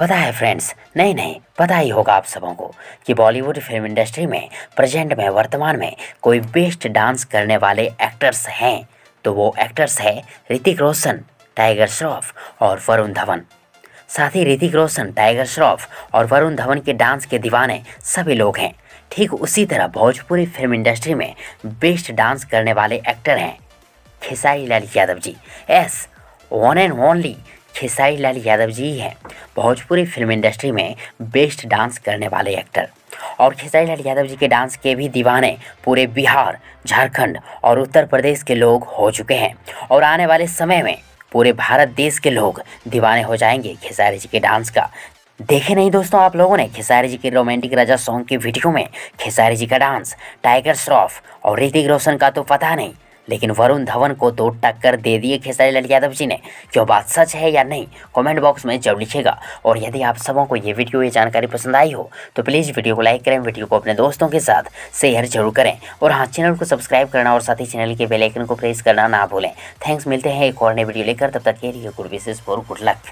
पता है फ्रेंड्स नहीं नहीं पता ही होगा आप सबों को कि बॉलीवुड फिल्म इंडस्ट्री में प्रेजेंट में वर्तमान में कोई बेस्ट डांस करने वाले एक्टर्स हैं तो वो एक्टर्स हैं ऋतिक रोशन टाइगर श्रॉफ और वरुण धवन साथ ही ऋतिक रोशन टाइगर श्रॉफ और वरुण धवन के डांस के दीवाने सभी लोग हैं ठीक उसी तरह भोजपुरी फिल्म इंडस्ट्री में बेस्ट डांस करने वाले एक्टर हैं Khesari Lal Yadav ji is one and only Khesari Lal Yadav ji हैं भोजपुरी फिल्म इंडस्ट्री में बेस्ट डांस करने वाले एक्टर और खेसारी लाल यादव जी के डांस के भी दीवाने पूरे बिहार झारखंड और उत्तर प्रदेश के लोग हो चुके हैं और आने वाले समय में पूरे भारत देश के लोग दीवाने हो जाएंगे खेसारी जी के डांस का देखे नहीं दोस्तों आप लोगों ने खेसारी जी के रोमांटिक राजा सॉन्ग की वीडियो में खेसारी जी का डांस टाइगर श्रॉफ और ऋतिक रोशन का तो पता नहीं लेकिन वरुण धवन को तो टक्कर दे दिए खेसारी लाल यादव जी ने क्यों बात सच है या नहीं कमेंट बॉक्स में जरूर लिखेगा और यदि आप सबों को ये वीडियो ये जानकारी पसंद आई हो तो प्लीज़ वीडियो को लाइक करें वीडियो को अपने दोस्तों के साथ शेयर जरूर करें और हाँ चैनल को सब्सक्राइब करना और साथ ही चैनल के बेलाइकन को प्रेस करना ना भूलें थैंक्स मिलते हैं एक और नई वीडियो लेकर तब तक के लिए गुड विशेष फॉर गुड लक